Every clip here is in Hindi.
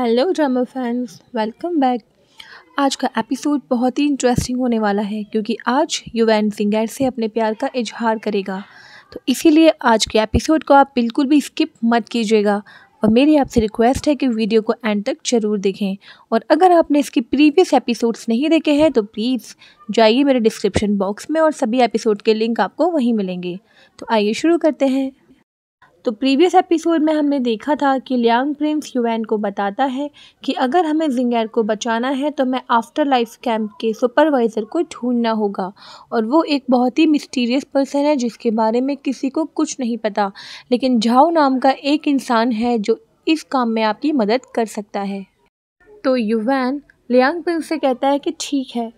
Hello drama fans welcome back आज का एपिसोड बहुत ही इंटरेस्टिंग होने वाला है क्योंकि आज युवैन सिंगर से अपने प्यार का इजहार करेगा तो इसीलिए आज के एपिसोड को आप बिल्कुल भी स्किप मत कीजिएगा और मेरी आपसे रिक्वेस्ट है कि वीडियो को एंड तक जरूर देखें और अगर आपने इसके प्रीवियस एपिसोड्स नहीं देखे हैं तो प्लीज़ जाइए मेरे डिस्क्रिप्शन बॉक्स में और सभी एपिसोड के लिंक आपको वहीं मिलेंगे तो आइए शुरू करते हैं तो प्रीवियस एपिसोड में हमने देखा था कि लियांग प्रिंस यूएन को बताता है कि अगर हमें जिंगैर को बचाना है तो हमें आफ्टर लाइफ कैंप के सुपरवाइज़र को ढूंढना होगा और वो एक बहुत ही मिस्टीरियस पर्सन है जिसके बारे में किसी को कुछ नहीं पता लेकिन झाओ नाम का एक इंसान है जो इस काम में आपकी मदद कर सकता है तो युवैन लियांग प्रिंस से कहता है कि ठीक है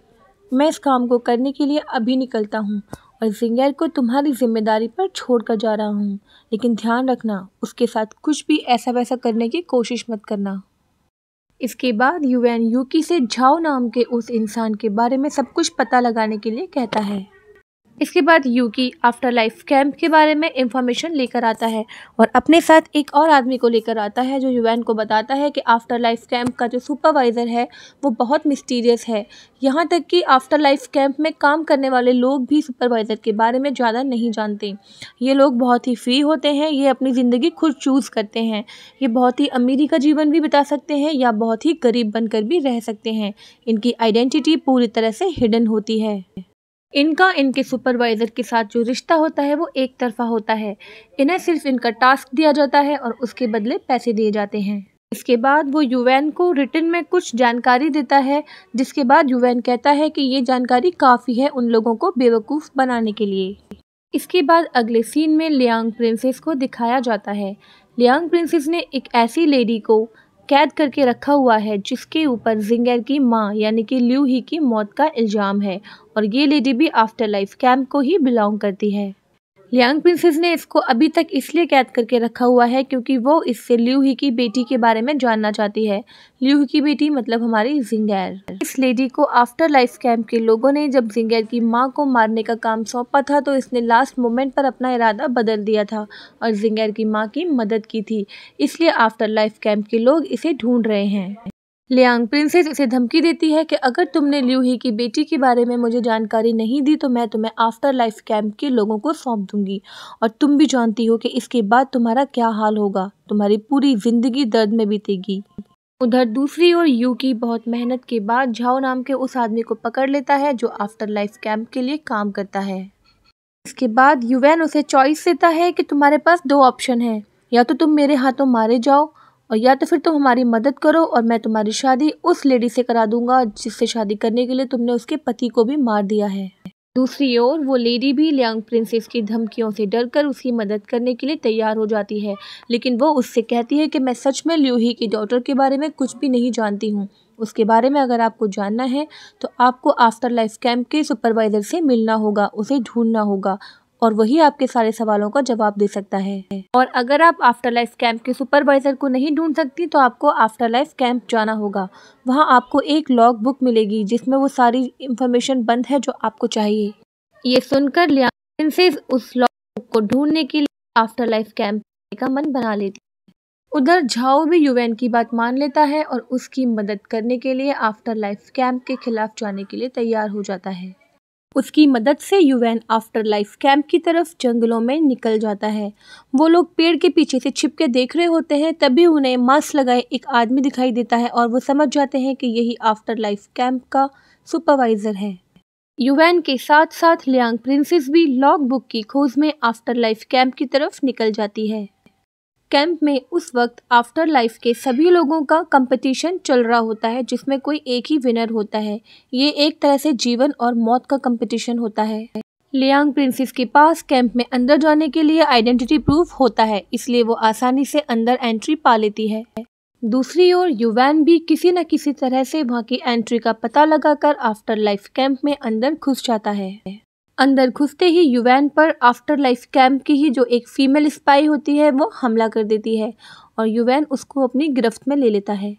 मैं इस काम को करने के लिए अभी निकलता हूँ और ज़िंगर को तुम्हारी ज़िम्मेदारी पर छोड़ कर जा रहा हूँ लेकिन ध्यान रखना उसके साथ कुछ भी ऐसा वैसा करने की कोशिश मत करना इसके बाद यूएन यूकी से झाओ नाम के उस इंसान के बारे में सब कुछ पता लगाने के लिए कहता है इसके बाद यूकी आफ्टर लाइफ कैंप के बारे में इंफॉर्मेशन लेकर आता है और अपने साथ एक और आदमी को लेकर आता है जो यूएन को बताता है कि आफ्टर लाइफ कैंप का जो सुपरवाइज़र है वो बहुत मिस्टीरियस है यहाँ तक कि आफ्टर लाइफ कैंप में काम करने वाले लोग भी सुपरवाइज़र के बारे में ज़्यादा नहीं जानते ये लोग बहुत ही फ्री होते हैं ये अपनी ज़िंदगी खुद चूज़ करते हैं ये बहुत ही अमीरी का जीवन भी बिता सकते हैं या बहुत ही गरीब बनकर भी रह सकते हैं इनकी आइडेंटिटी पूरी तरह से हिडन होती है इनका इनके सुपरवाइज़र के साथ जो रिश्ता होता है वो एक तरफा होता है इन्हें सिर्फ इनका टास्क दिया जाता है और उसके बदले पैसे दिए जाते हैं इसके बाद वो यूएन को रिटर्न में कुछ जानकारी देता है जिसके बाद यूएन कहता है कि ये जानकारी काफ़ी है उन लोगों को बेवकूफ़ बनाने के लिए इसके बाद अगले सीन में लियांग प्रिंसेस को दिखाया जाता है लियांग प्रिंसेस ने एक ऐसी लेडी को कैद करके रखा हुआ है जिसके ऊपर जिंगर की मां यानी कि ल्यू ही की मौत का इल्ज़ाम है और ये लेडी भी आफ्टर लाइफ कैंप को ही बिलोंग करती है लियांग प्रिंसेस ने इसको अभी तक इसलिए कैद करके रखा हुआ है क्योंकि वो इससे ल्यू ही की बेटी के बारे में जानना चाहती है ल्यू ही की बेटी मतलब हमारी जिंगैर इस लेडी को आफ्टर लाइफ कैंप के लोगों ने जब जिंगैर की माँ को मारने का काम सौंपा था तो इसने लास्ट मोमेंट पर अपना इरादा बदल दिया था और जिंगैर की माँ की मदद की थी इसलिए आफ्टर लाइफ कैंप के लोग इसे ढूंढ रहे हैं लियांग प्रिंसेस उसे धमकी देती है कि अगर तुमने ल्यू ही की बेटी के बारे में मुझे जानकारी नहीं दी तो मैं तुम्हें आफ्टर लाइफ कैंप के लोगों को सौंप दूंगी और तुम भी जानती हो कि इसके बाद तुम्हारा क्या हाल होगा तुम्हारी पूरी जिंदगी दर्द में बीतेगी उधर दूसरी ओर यू की बहुत मेहनत के बाद झाओ नाम के उस आदमी को पकड़ लेता है जो आफ्टर लाइफ कैंप के लिए काम करता है इसके बाद यूवेन उसे चॉइस देता है कि तुम्हारे पास दो ऑप्शन है या तो तुम मेरे हाथों मारे जाओ और या तो फिर तुम हमारी मदद करो और मैं तुम्हारी शादी उस लेडी से करा दूंगा जिससे शादी करने के लिए तुमने उसके पति को भी मार दिया है दूसरी ओर वो लेडी भी लियांग प्रिंसेस की धमकियों से डरकर उसकी मदद करने के लिए तैयार हो जाती है लेकिन वो उससे कहती है कि मैं सच में ल्यूही की डॉटर के बारे में कुछ भी नहीं जानती हूँ उसके बारे में अगर आपको जानना है तो आपको आफ्टर लाइफ कैंप के सुपरवाइज़र से मिलना होगा उसे ढूंढना होगा और वही आपके सारे सवालों का जवाब दे सकता है और अगर आप आफ्टर लाइफ कैंप के सुपरवाइजर को नहीं ढूंढ सकती तो आपको आफ्टर लाइफ कैंप जाना होगा वहाँ आपको एक लॉग बुक मिलेगी जिसमें वो सारी इंफॉर्मेशन बंद है जो आपको चाहिए ये सुनकर लिया उस लॉग बुक को ढूंढने के लिए आफ्टर लाइफ कैंप का मन बना लेती उधर झाओ भी यूएन की बात मान लेता है और उसकी मदद करने के लिए आफ्टर लाइफ कैंप के खिलाफ जाने के लिए तैयार हो जाता है उसकी मदद से यूवैन आफ्टर लाइफ कैंप की तरफ जंगलों में निकल जाता है वो लोग पेड़ के पीछे से छिप के देख रहे होते हैं तभी उन्हें मास्क लगाए एक आदमी दिखाई देता है और वो समझ जाते हैं कि यही आफ्टर लाइफ कैंप का सुपरवाइज़र है यूवैन के साथ साथ लियांग प्रिंसेस भी लॉग बुक की खोज में आफ्टर लाइफ कैंप की तरफ निकल जाती है कैंप में उस वक्त आफ्टर लाइफ के सभी लोगों का कंपटीशन चल रहा होता है जिसमें कोई एक ही विनर होता है ये एक तरह से जीवन और मौत का कंपटीशन होता है लियांग प्रिंसेस के पास कैंप में अंदर जाने के लिए आइडेंटिटी प्रूफ होता है इसलिए वो आसानी से अंदर एंट्री पा लेती है दूसरी ओर युवैन भी किसी न किसी तरह से वहाँ की एंट्री का पता लगाकर आफ्टर लाइफ कैंप में अंदर घुस जाता है अंदर घुसते ही यूवैन पर आफ्टर लाइफ कैंप की ही जो एक फीमेल स्पाई होती है वो हमला कर देती है और यूवैन उसको अपनी गिरफ्त में ले लेता है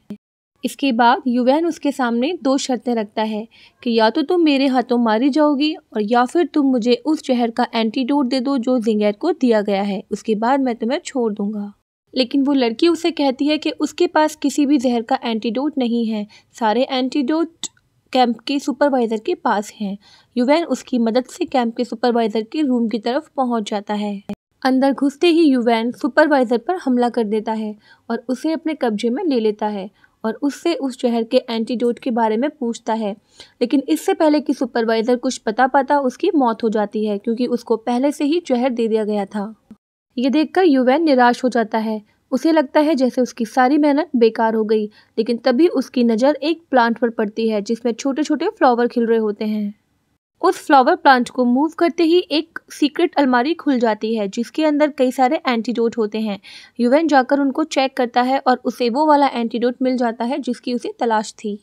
इसके बाद यूवैन उसके सामने दो शर्तें रखता है कि या तो तुम मेरे हाथों मारी जाओगी और या फिर तुम मुझे उस जहर का एंटीडोट दे दो जो जिंगैर को दिया गया है उसके बाद मैं तुम्हें छोड़ दूंगा लेकिन वो लड़की उसे कहती है कि उसके पास किसी भी जहर का एंटीडोट नहीं है सारे एंटीडोट कैंप के सुपरवाइज़र के पास हैं युवैन उसकी मदद से कैंप के सुपरवाइज़र के रूम की तरफ पहुंच जाता है अंदर घुसते ही युवैन सुपरवाइज़र पर हमला कर देता है और उसे अपने कब्जे में ले लेता है और उससे उस जहर के एंटीडोट के बारे में पूछता है लेकिन इससे पहले कि सुपरवाइज़र कुछ पता पाता उसकी मौत हो जाती है क्योंकि उसको पहले से ही जहर दे दिया गया था ये देखकर युवैन निराश हो जाता है उसे लगता है जैसे उसकी सारी मेहनत बेकार हो गई लेकिन तभी उसकी नज़र एक प्लांट पर पड़ती है जिसमें छोटे छोटे फ्लावर खिल रहे होते हैं उस फ्लावर प्लांट को मूव करते ही एक सीक्रेट अलमारी खुल जाती है जिसके अंदर कई सारे एंटीडोट होते हैं यूवेन जाकर उनको चेक करता है और उसे वो वाला एंटीडोट मिल जाता है जिसकी उसे तलाश थी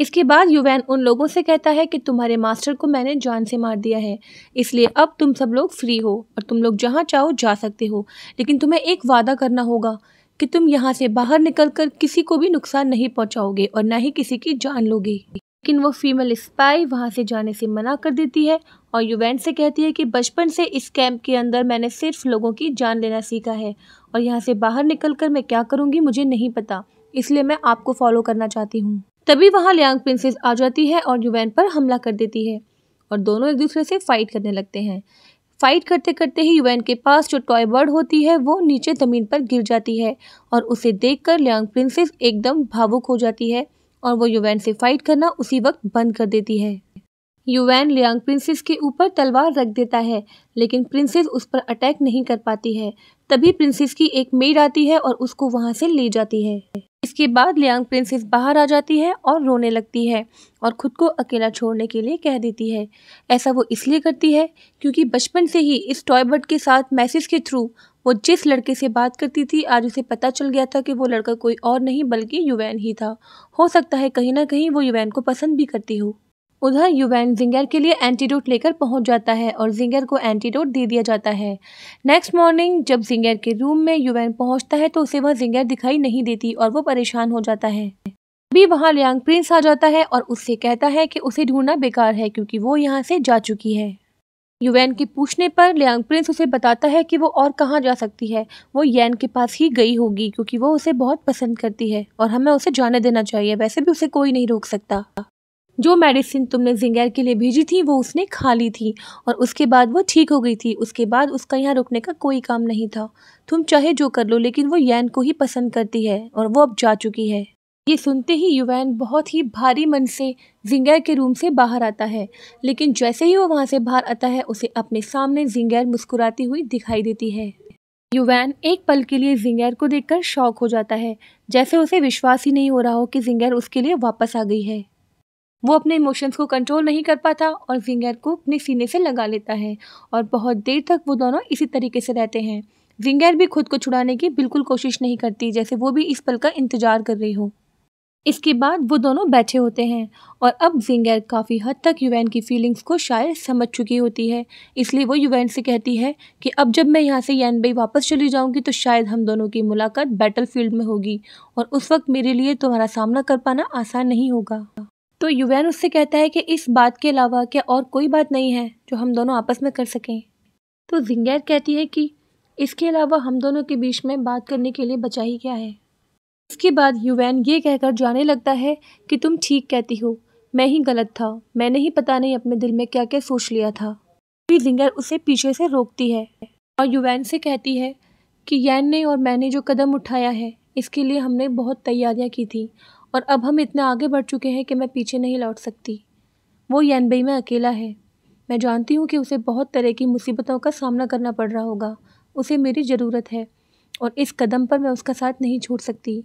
इसके बाद युवैन उन लोगों से कहता है कि तुम्हारे मास्टर को मैंने जान से मार दिया है इसलिए अब तुम सब लोग फ्री हो और तुम लोग जहाँ चाहो जा सकते हो लेकिन तुम्हें एक वादा करना होगा कि तुम यहाँ से बाहर निकलकर किसी को भी नुकसान नहीं पहुँचाओगे और ना ही किसी की जान लोगे लेकिन वो फीमेल स्पाई वहाँ से जाने से मना कर देती है और युवैन से कहती है कि बचपन से इस कैंप के अंदर मैंने सिर्फ लोगों की जान लेना सीखा है और यहाँ से बाहर निकलकर मैं क्या करूँगी मुझे नहीं पता इसलिए मैं आपको फॉलो करना चाहती हूँ तभी वहाँ लियांग प्रिंसेस आ जाती है और युवैन पर हमला कर देती है और दोनों एक दूसरे से फाइट करने लगते हैं फाइट करते करते ही युवैन के पास जो टॉय बर्ड होती है वो नीचे ज़मीन पर गिर जाती है और उसे कर लियांग प्रिंसेस एकदम भावुक हो जाती है और वो युवैन से फाइट करना उसी वक्त बंद कर देती है युवैन लियांग प्रिंसेस के ऊपर तलवार रख देता है लेकिन प्रिंसेस उस पर अटैक नहीं कर पाती है तभी प्रिंसेस की एक मेड आती है और उसको वहां से ले जाती है इसके बाद लियांग प्रिंसेस बाहर आ जाती है और रोने लगती है और खुद को अकेला छोड़ने के लिए कह देती है ऐसा वो इसलिए करती है क्योंकि बचपन से ही इस टॉयबर्ट के साथ मैसेज के थ्रू वो जिस लड़के से बात करती थी आज उसे पता चल गया था कि वो लड़का कोई और नहीं बल्कि युवैन ही था हो सकता है कहीं ना कहीं वो युवैन को पसंद भी करती हो उधर यूवैन जिंगर के लिए एंटीडोट लेकर पहुंच जाता है और जिंगर को एंटीडोट दे दिया जाता है नेक्स्ट मॉर्निंग जब जिंगर के रूम में यूवैन पहुंचता है तो उसे वह जिंगर दिखाई नहीं देती और वो परेशान हो जाता है अभी वहाँ लियांग प्रिंस आ जाता है और उससे कहता है कि उसे ढूंढना बेकार है क्योंकि वो यहाँ से जा चुकी है युवैन के पूछने पर लियांग प्रिंस उसे बताता है कि वो और कहाँ जा सकती है वो यैन के पास ही गई होगी क्योंकि वो उसे बहुत पसंद करती है और हमें उसे जाने देना चाहिए वैसे भी उसे कोई नहीं रोक सकता जो मेडिसिन तुमने जिंगैर के लिए भेजी थी वो उसने खा ली थी और उसके बाद वो ठीक हो गई थी उसके बाद उसका यहाँ रुकने का कोई काम नहीं था तुम चाहे जो कर लो लेकिन वो यैन को ही पसंद करती है और वो अब जा चुकी है ये सुनते ही युवैन बहुत ही भारी मन से जिंगैर के रूम से बाहर आता है लेकिन जैसे ही वो वहाँ से बाहर आता है उसे अपने सामने जिंगैर मुस्कुराती हुई दिखाई देती है युवैन एक पल के लिए जिंगैर को देखकर शौक हो जाता है जैसे उसे विश्वास ही नहीं हो रहा हो कि जिंगैर उसके लिए वापस आ गई है वो अपने इमोशंस को कंट्रोल नहीं कर पाता और विंगर को अपने सीने से लगा लेता है और बहुत देर तक वो दोनों इसी तरीके से रहते हैं विंगर भी खुद को छुड़ाने की बिल्कुल कोशिश नहीं करती जैसे वो भी इस पल का इंतजार कर रही हो इसके बाद वो दोनों बैठे होते हैं और अब विंगर काफ़ी हद तक यूवैन की फीलिंग्स को शायद समझ चुकी होती है इसलिए वो यूवैन से कहती है कि अब जब मैं यहाँ से यानबई वापस चली जाऊँगी तो शायद हम दोनों की मुलाकात बैटलफील्ड में होगी और उस वक्त मेरे लिए तुम्हारा सामना कर पाना आसान नहीं होगा तो यूवैन उससे कहता है कि इस बात के अलावा क्या और कोई बात नहीं है जो हम दोनों आपस में कर सकें तो जिंगैर कहती है कि इसके अलावा हम दोनों के बीच में बात करने के लिए बचा ही क्या है इसके बाद युवैन ये कहकर जाने लगता है कि तुम ठीक कहती हो मैं ही गलत था मैंने ही पता नहीं अपने दिल में क्या क्या सोच लिया था फिर जिंगर उसे पीछे से रोकती है और युवैन से कहती है कि यैन ने और मैंने जो कदम उठाया है इसके लिए हमने बहुत तैयारियां की थी और अब हम इतने आगे बढ़ चुके हैं कि मैं पीछे नहीं लौट सकती वो यानबई में अकेला है मैं जानती हूँ कि उसे बहुत तरह की मुसीबतों का सामना करना पड़ रहा होगा उसे मेरी ज़रूरत है और इस कदम पर मैं उसका साथ नहीं छोड़ सकती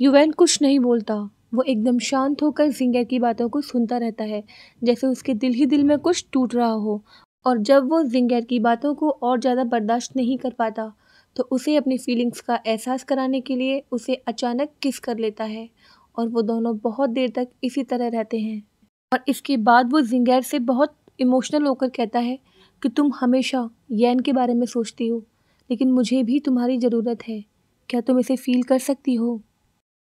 युवैन कुछ नहीं बोलता वो एकदम शांत होकर सिंगर की बातों को सुनता रहता है जैसे उसके दिल ही दिल में कुछ टूट रहा हो और जब वो जिंगर की बातों को और ज़्यादा बर्दाश्त नहीं कर पाता तो उसे अपनी फीलिंग्स का एहसास कराने के लिए उसे अचानक किस कर लेता है और वो दोनों बहुत देर तक इसी तरह रहते हैं और इसके बाद वो जिंगैर से बहुत इमोशनल होकर कहता है कि तुम हमेशा यैन के बारे में सोचती हो लेकिन मुझे भी तुम्हारी ज़रूरत है क्या तुम इसे फील कर सकती हो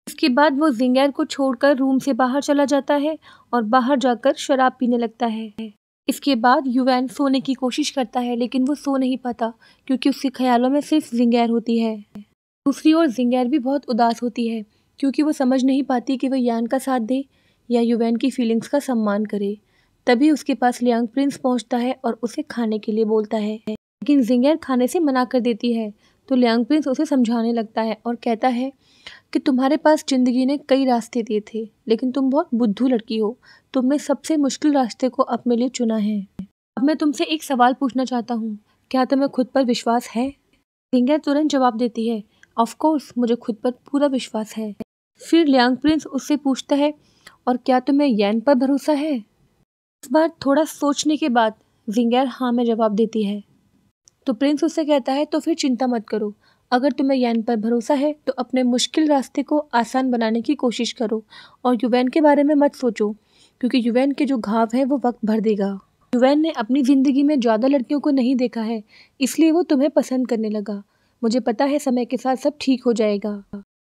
इसके बाद वो जिंगैर को छोड़कर रूम से बाहर चला जाता है और बाहर जाकर शराब पीने लगता है इसके बाद युवैन सोने की कोशिश करता है लेकिन वो सो नहीं पाता क्योंकि उसके ख्यालों में सिर्फ जिंगैर होती है दूसरी ओर जिंगैर भी बहुत उदास होती है क्योंकि वो समझ नहीं पाती कि वह यान का साथ दे या यूवैन की फीलिंग्स का सम्मान करे तभी उसके पास लियांग प्रिंस पहुंचता है और उसे खाने के लिए बोलता है लेकिन जिंगैर खाने से मना कर देती है तो लियांग प्रिंस उसे समझाने लगता है और कहता है कि तुम्हारे पास ज़िंदगी ने कई रास्ते दिए थे लेकिन तुम बहुत बुद्धू लड़की हो तुमने सबसे मुश्किल रास्ते को अपने लिए चुना है अब मैं तुमसे एक सवाल पूछना चाहता हूँ क्या तुम्हें खुद पर विश्वास है सिंगर तुरंत जवाब देती है ऑफकोर्स मुझे खुद पर पूरा विश्वास है फिर लियांग प्रिंस उससे पूछता है और क्या तुम्हें यैन पर भरोसा है इस बार थोड़ा सोचने के बाद जिंगैर हाँ में जवाब देती है तो प्रिंस उससे कहता है तो फिर चिंता मत करो अगर तुम्हें यैन पर भरोसा है तो अपने मुश्किल रास्ते को आसान बनाने की कोशिश करो और युवैन के बारे में मत सोचो क्योंकि युवैन के जो घाव हैं वो वक्त भर देगा युवैन ने अपनी ज़िंदगी में ज़्यादा लड़कियों को नहीं देखा है इसलिए वो तुम्हें पसंद करने लगा मुझे पता है समय के साथ सब ठीक हो जाएगा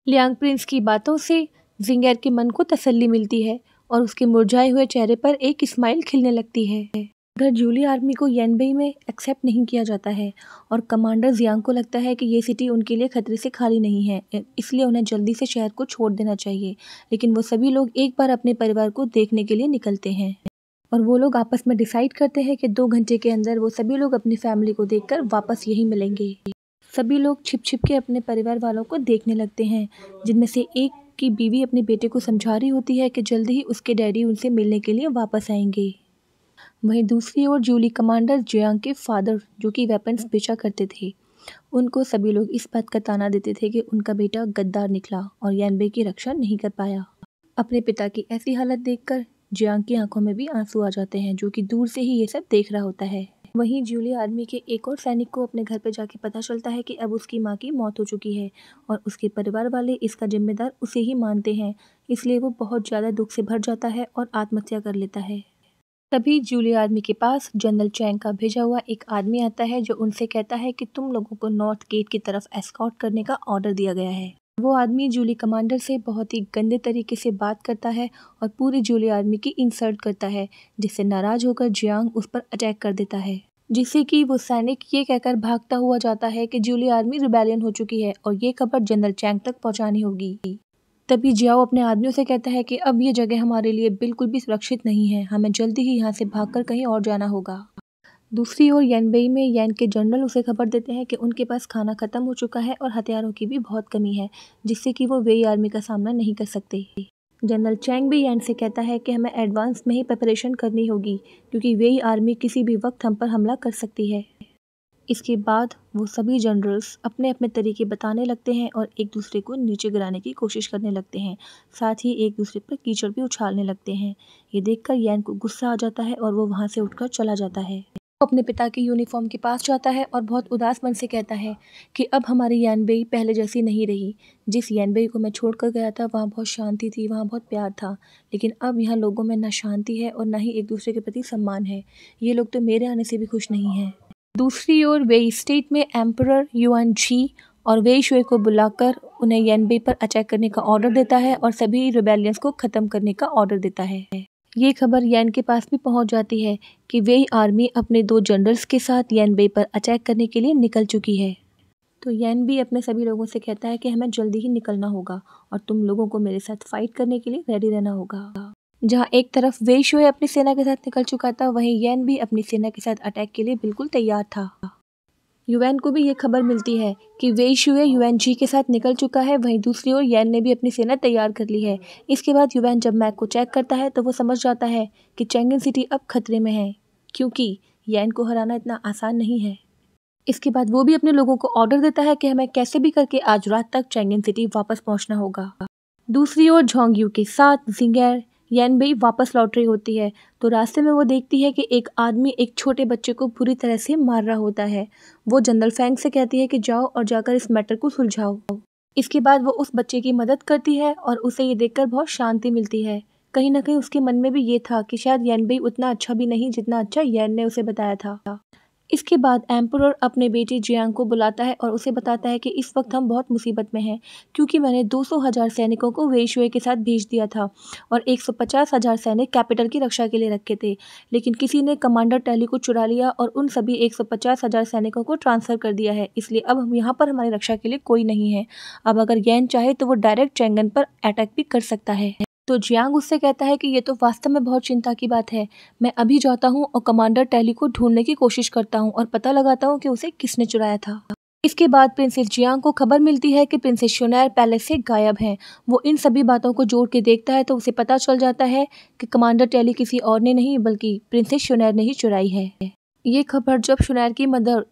लियांग प्रिंस की बातों से जिंगैर के मन को तसल्ली मिलती है और उसके मुरझाए हुए चेहरे पर एक स्माइल खिलने लगती है उधर जूली आर्मी को येनबेई में एक्सेप्ट नहीं किया जाता है और कमांडर जियांग को लगता है कि ये सिटी उनके लिए खतरे से खाली नहीं है इसलिए उन्हें जल्दी से शहर को छोड़ देना चाहिए लेकिन वो सभी लोग एक बार अपने परिवार को देखने के लिए निकलते हैं और वो लोग आपस में डिसाइड करते हैं कि दो घंटे के अंदर वो सभी लोग अपनी फैमिली को देख वापस यहीं मिलेंगे सभी लोग छिप छिप के अपने परिवार वालों को देखने लगते हैं जिनमें से एक की बीवी अपने बेटे को समझा रही होती है कि जल्दी ही उसके डैडी उनसे मिलने के लिए वापस आएंगे वहीं दूसरी ओर जूली कमांडर जयांग के फादर जो कि वेपन्स बेचा करते थे उनको सभी लोग इस बात का ताना देते थे कि उनका बेटा गद्दार निकला और यानबे की रक्षा नहीं कर पाया अपने पिता की ऐसी हालत देखकर जियांग की आंखों में भी आंसू आ जाते हैं जो कि दूर से ही ये सब देख रहा होता है वहीं जूली आर्मी के एक और सैनिक को अपने घर पर जाके पता चलता है कि अब उसकी माँ की मौत हो चुकी है और उसके परिवार वाले इसका जिम्मेदार उसे ही मानते हैं इसलिए वो बहुत ज़्यादा दुख से भर जाता है और आत्महत्या कर लेता है तभी जूली आदमी के पास जनरल चैंग का भेजा हुआ एक आदमी आता है जो उनसे कहता है कि तुम लोगों को नॉर्थ गेट की तरफ एस्कॉट करने का ऑर्डर दिया गया है वो आदमी जूली कमांडर से बहुत ही गंदे तरीके से बात करता है और पूरी जूली आर्मी की इंसल्ट करता है जिससे नाराज होकर जियांग उस पर अटैक कर देता है जिससे कि वो सैनिक ये कहकर भागता हुआ जाता है कि जूली आर्मी रिबेलियन हो चुकी है और ये खबर जनरल चैंग तक पहुंचानी होगी तभी जियाओ अपने आदमियों से कहता है कि अब ये जगह हमारे लिए बिल्कुल भी सुरक्षित नहीं है हमें जल्दी ही यहाँ से भागकर कहीं और जाना होगा दूसरी ओर यनबेई में यन के जनरल उसे खबर देते हैं कि उनके पास खाना ख़त्म हो चुका है और हथियारों की भी बहुत कमी है जिससे कि वो वेई आर्मी का सामना नहीं कर सकते जनरल चैंग भी यन से कहता है कि हमें एडवांस में ही प्रिपरेशन करनी होगी क्योंकि वेई आर्मी किसी भी वक्त हम पर हमला कर सकती है इसके बाद वो सभी जनरल्स अपने अपने तरीके बताने लगते हैं और एक दूसरे को नीचे गिराने की कोशिश करने लगते हैं साथ ही एक दूसरे पर कीचड़ भी उछालने लगते हैं ये देखकर यैन को गुस्सा आ जाता है और वो वहाँ से उठकर चला जाता है वो अपने पिता के यूनिफॉर्म के पास जाता है और बहुत उदास मन से कहता है कि अब हमारी यानबेई पहले जैसी नहीं रही जिस यानबेई को मैं छोड़कर गया था वहाँ बहुत शांति थी वहाँ बहुत प्यार था लेकिन अब यहाँ लोगों में ना शांति है और ना ही एक दूसरे के प्रति सम्मान है ये लोग तो मेरे आने से भी खुश नहीं हैं दूसरी ओर वे स्टेट में एम्पर युआन झी और वे शुए को बुलाकर उन्हें यनबे पर अटैक करने का ऑर्डर देता है और सभी रिबेलियंस को ख़त्म करने का ऑर्डर देता है ये खबर यन के पास भी पहुंच जाती है कि वे आर्मी अपने दो जनरल्स के साथ यन बे पर अटैक करने के लिए निकल चुकी है तो यन भी अपने सभी लोगों से कहता है कि हमें जल्दी ही निकलना होगा और तुम लोगों को मेरे साथ फ़ाइट करने के लिए रेडी रहना होगा जहां एक तरफ वेशोए अपनी सेना के साथ निकल चुका था वहीं यैन भी अपनी सेना के साथ अटैक के लिए बिल्कुल तैयार था यूएन को भी ये खबर मिलती है कि वे शुए यूएन जी के साथ निकल चुका है वहीं दूसरी ओर यैन ने भी अपनी सेना तैयार कर ली है इसके बाद यूएन जब मैक को चेक करता है तो वो समझ जाता है कि चैंगन सिटी अब खतरे में है क्योंकि यैन को हराना इतना आसान नहीं है इसके बाद वो भी अपने लोगों को ऑर्डर देता है कि हमें कैसे भी करके आज रात तक चैंगन सिटी वापस पहुंचना होगा दूसरी ओर झोंग यू के साथ जिंगेर यान भी वापस लौट रही होती है तो रास्ते में वो देखती है कि एक आदमी एक छोटे बच्चे को पूरी तरह से मार रहा होता है वो जनरल फैंग से कहती है कि जाओ और जाकर इस मैटर को सुलझाओ इसके बाद वो उस बच्चे की मदद करती है और उसे ये देखकर बहुत शांति मिलती है कहीं ना कहीं उसके मन में भी ये था कि शायद यान भाई उतना अच्छा भी नहीं जितना अच्छा यान ने उसे बताया था इसके बाद एम्पर अपने बेटे जियांग को बुलाता है और उसे बताता है कि इस वक्त हम बहुत मुसीबत में हैं क्योंकि मैंने दो सौ हज़ार सैनिकों को वेशुए के साथ भेज दिया था और एक सौ पचास हज़ार सैनिक कैपिटल की रक्षा के लिए रखे थे लेकिन किसी ने कमांडर टैली को चुरा लिया और उन सभी एक सौ पचास हज़ार सैनिकों को ट्रांसफ़र कर दिया है इसलिए अब हम यहाँ पर हमारी रक्षा के लिए कोई नहीं है अब अगर यैन चाहे तो वो डायरेक्ट चैंगन पर अटैक भी कर सकता है तो जियांग उससे कहता है कि ये तो वास्तव में बहुत चिंता की बात है मैं अभी जाता हूँ और कमांडर टैली को ढूंढने की कोशिश करता हूँ और पता लगाता हूँ कि उसे किसने चुराया था इसके बाद प्रिंसेस जियांग को खबर मिलती है कि प्रिंसेस शोनैर पैलेस से गायब हैं वो इन सभी बातों को जोड़ के देखता है तो उसे पता चल जाता है कि कमांडर टैली किसी और ने नहीं बल्कि प्रिंसेस शोनैर ने ही चुराई है ये खबर जब शोनैर की मदर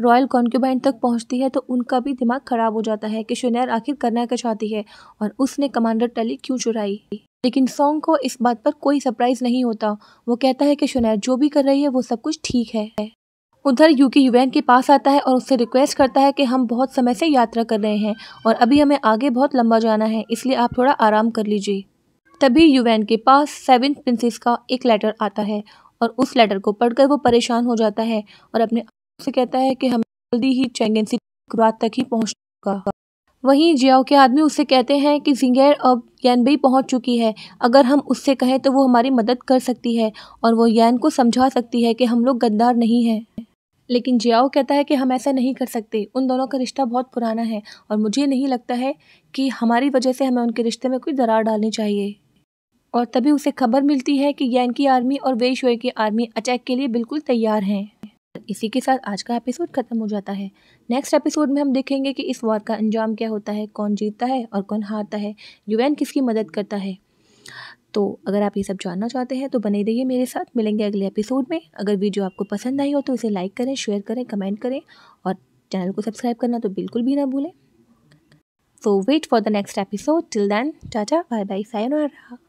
रॉयल कॉन्क्यूबाइन तक पहुंचती है तो उनका भी दिमाग खराब हो जाता है कि शुनैर आखिर करना क्या चाहती है और उसने कमांडर टैली क्यों चुराई लेकिन सॉन्ग को इस बात पर कोई सरप्राइज नहीं होता वो कहता है कि शुनैर जो भी कर रही है वो सब कुछ ठीक है उधर यूकी यूएन के पास आता है और उससे रिक्वेस्ट करता है कि हम बहुत समय से यात्रा कर रहे हैं और अभी हमें आगे बहुत लंबा जाना है इसलिए आप थोड़ा आराम कर लीजिए तभी यूएन के पास सेवन प्रिंसेस का एक लेटर आता है और उस लेटर को पढ़कर वो परेशान हो जाता है और अपने से कहता है कि हमें जल्दी ही चेंगन सिटी तक ही पहुंचना वहीं जियाओ के आदमी उससे कहते हैं कि जिंगेर अब भी पहुंच चुकी है अगर हम उससे कहें तो वो हमारी मदद कर सकती है और वो यान को समझा सकती है कि हम लोग गद्दार नहीं हैं लेकिन जियाओ कहता है कि हम ऐसा नहीं कर सकते उन दोनों का रिश्ता बहुत पुराना है और मुझे नहीं लगता है कि हमारी वजह से हमें उनके रिश्ते में कोई दरार डालनी चाहिए और तभी उसे खबर मिलती है कि यान की आर्मी और वेशवर की आर्मी अटैक के लिए बिल्कुल तैयार हैं इसी के साथ आज का एपिसोड खत्म हो जाता है नेक्स्ट एपिसोड में हम देखेंगे कि इस वॉर का अंजाम क्या होता है कौन जीतता है और कौन हारता है यूएन किसकी मदद करता है तो अगर आप ये सब जानना चाहते हैं तो बने रहिए मेरे साथ मिलेंगे अगले एपिसोड में अगर वीडियो आपको पसंद आई हो तो इसे लाइक करें शेयर करें कमेंट करें और चैनल को सब्सक्राइब करना तो बिल्कुल भी ना भूलें so wait for the next episode till then tata bye bye sayonara.